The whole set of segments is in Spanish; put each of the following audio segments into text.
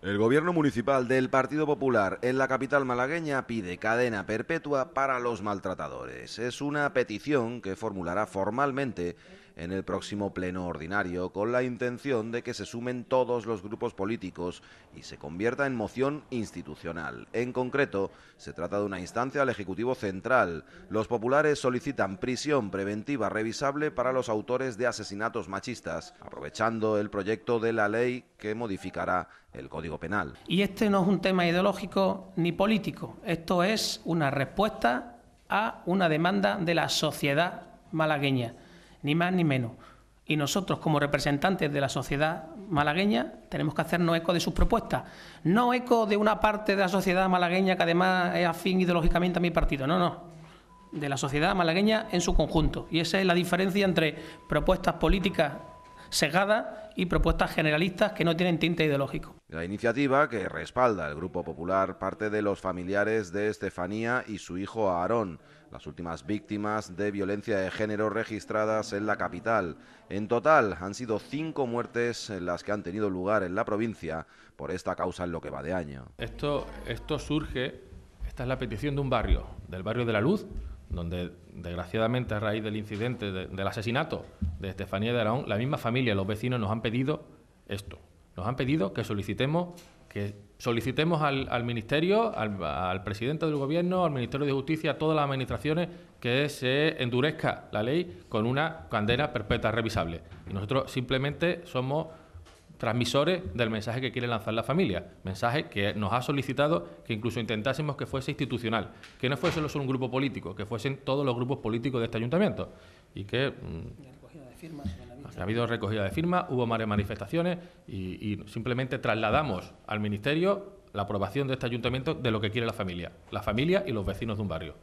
El gobierno municipal del Partido Popular en la capital malagueña pide cadena perpetua para los maltratadores. Es una petición que formulará formalmente en el próximo pleno ordinario con la intención de que se sumen todos los grupos políticos y se convierta en moción institucional. En concreto, se trata de una instancia al Ejecutivo Central. Los populares solicitan prisión preventiva revisable para los autores de asesinatos machistas, aprovechando el proyecto de la ley que modificará el Código Penal. Y este no es un tema ideológico ni político, esto es una respuesta a una demanda de la sociedad malagueña ni más ni menos. Y nosotros, como representantes de la sociedad malagueña, tenemos que hacernos eco de sus propuestas. No eco de una parte de la sociedad malagueña que además es afín ideológicamente a mi partido. No, no. De la sociedad malagueña en su conjunto. Y esa es la diferencia entre propuestas políticas Segada y propuestas generalistas que no tienen tinte ideológico. La iniciativa que respalda el Grupo Popular parte de los familiares de Estefanía y su hijo Aarón, las últimas víctimas de violencia de género registradas en la capital. En total han sido cinco muertes las que han tenido lugar en la provincia por esta causa en lo que va de año. Esto, esto surge, esta es la petición de un barrio, del barrio de la Luz, donde desgraciadamente a raíz del incidente, del asesinato de Estefanía de Araón, la misma familia, los vecinos nos han pedido esto. Nos han pedido que solicitemos, que solicitemos al, Ministerio, al, presidente del Gobierno, al Ministerio de Justicia, a todas las administraciones, que se endurezca la ley con una candela perpetua revisable. Y nosotros simplemente somos transmisores del mensaje que quiere lanzar la familia. Mensaje que nos ha solicitado que incluso intentásemos que fuese institucional, que no fuese solo, un grupo político, que fuesen todos los grupos políticos de este ayuntamiento. Y que. Mm, ha habido recogida de firmas, hubo varias manifestaciones y simplemente trasladamos al Ministerio la aprobación de este ayuntamiento de lo que quiere la familia, la familia y los vecinos de un barrio.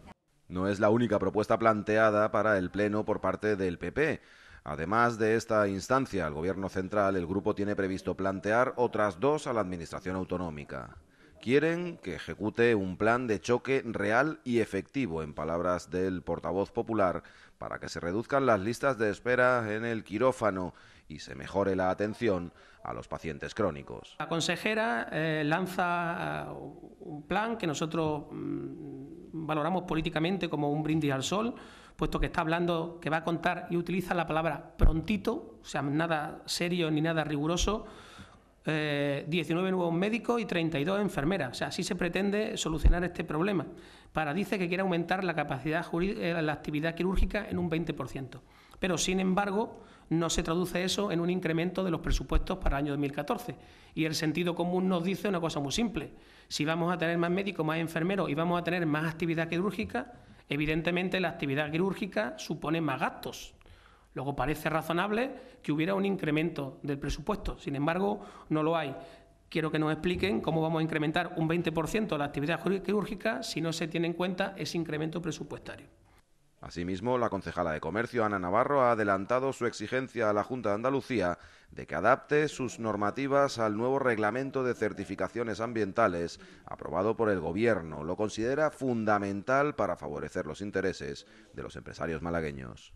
No es la única propuesta planteada para el Pleno por parte del PP. Además de esta instancia al Gobierno central, el grupo tiene previsto plantear otras dos a la Administración autonómica. Quieren que ejecute un plan de choque real y efectivo, en palabras del portavoz popular, para que se reduzcan las listas de espera en el quirófano y se mejore la atención a los pacientes crónicos. La consejera eh, lanza eh, un plan que nosotros mm, valoramos políticamente como un brindis al sol puesto que está hablando, que va a contar y utiliza la palabra prontito, o sea, nada serio ni nada riguroso, 19 eh, nuevos médicos y 32 enfermeras. O sea, así se pretende solucionar este problema. Para dice que quiere aumentar la capacidad, eh, la actividad quirúrgica en un 20%. Pero, sin embargo, no se traduce eso en un incremento de los presupuestos para el año 2014. Y el sentido común nos dice una cosa muy simple. Si vamos a tener más médicos, más enfermeros y vamos a tener más actividad quirúrgica, Evidentemente, la actividad quirúrgica supone más gastos. Luego parece razonable que hubiera un incremento del presupuesto, sin embargo, no lo hay. Quiero que nos expliquen cómo vamos a incrementar un 20% la actividad quirúrgica si no se tiene en cuenta ese incremento presupuestario. Asimismo, la concejala de Comercio, Ana Navarro, ha adelantado su exigencia a la Junta de Andalucía de que adapte sus normativas al nuevo reglamento de certificaciones ambientales aprobado por el Gobierno. Lo considera fundamental para favorecer los intereses de los empresarios malagueños.